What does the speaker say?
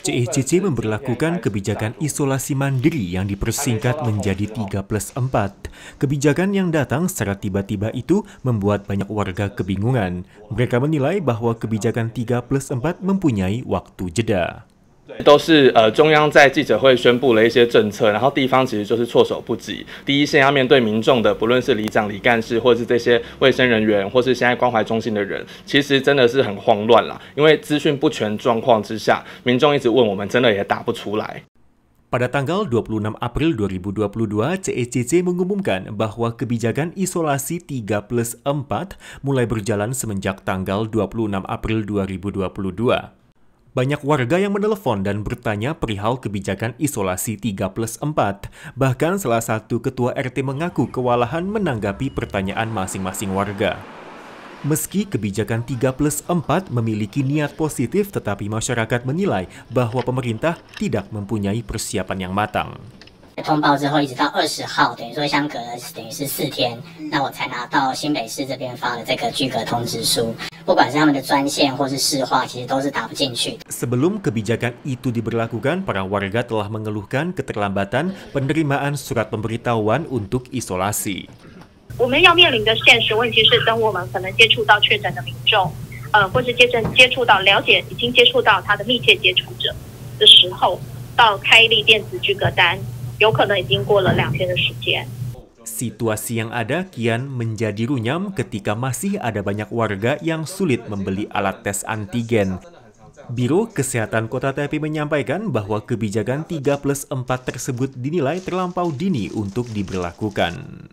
CECC memperlakukan kebijakan isolasi mandiri yang dipersingkat menjadi 3 plus 4. Kebijakan yang datang secara tiba-tiba itu membuat banyak warga kebingungan. Mereka menilai bahwa kebijakan 3 plus 4 mempunyai waktu jeda. 都是呃，中央在记者会宣布了一些政策，然后地方其实就是措手不及。第一线要面对民众的，不论是里长、里干事，或者是这些卫生人员，或是现在关怀中心的人，其实真的是很慌乱了，因为资讯不全状况之下，民众一直问我们，真的也答不出来。Pada tanggal 26 April 2022, CSCC mengumumkan bahwa kebijakan isolasi tiga plus empat mulai berjalan semenjak tanggal 26 April 2022. Banyak warga yang menelepon dan bertanya perihal kebijakan isolasi 3 plus 4. Bahkan salah satu ketua RT mengaku kewalahan menanggapi pertanyaan masing-masing warga. Meski kebijakan 3 plus 4 memiliki niat positif, tetapi masyarakat menilai bahwa pemerintah tidak mempunyai persiapan yang matang. 通报之后，一直到二十号，等于说相隔等于是四天，那我才拿到新北市这边发的这个拒隔通知书。不管是他们的专线或是市话，其实都是打不进去。Sebelum kebijakan itu diberlakukan, para warga telah mengeluhkan keterlambatan penerimaan surat pemberitahuan untuk isolasi. 我们要面临的现实问题是，等我们可能接触到确诊的民众，呃，或是接触接触到了解已经接触到他的密切接触者的时候，到开立电子拒隔单。Situasi yang ada kian menjadi runyam ketika masih ada banyak warga yang sulit membeli alat tes antigen. Biro Kesehatan Kota Taipei menyampaikan bahwa kebijakan 3 plus 4 tersebut dinilai terlampau dini untuk diberlakukan.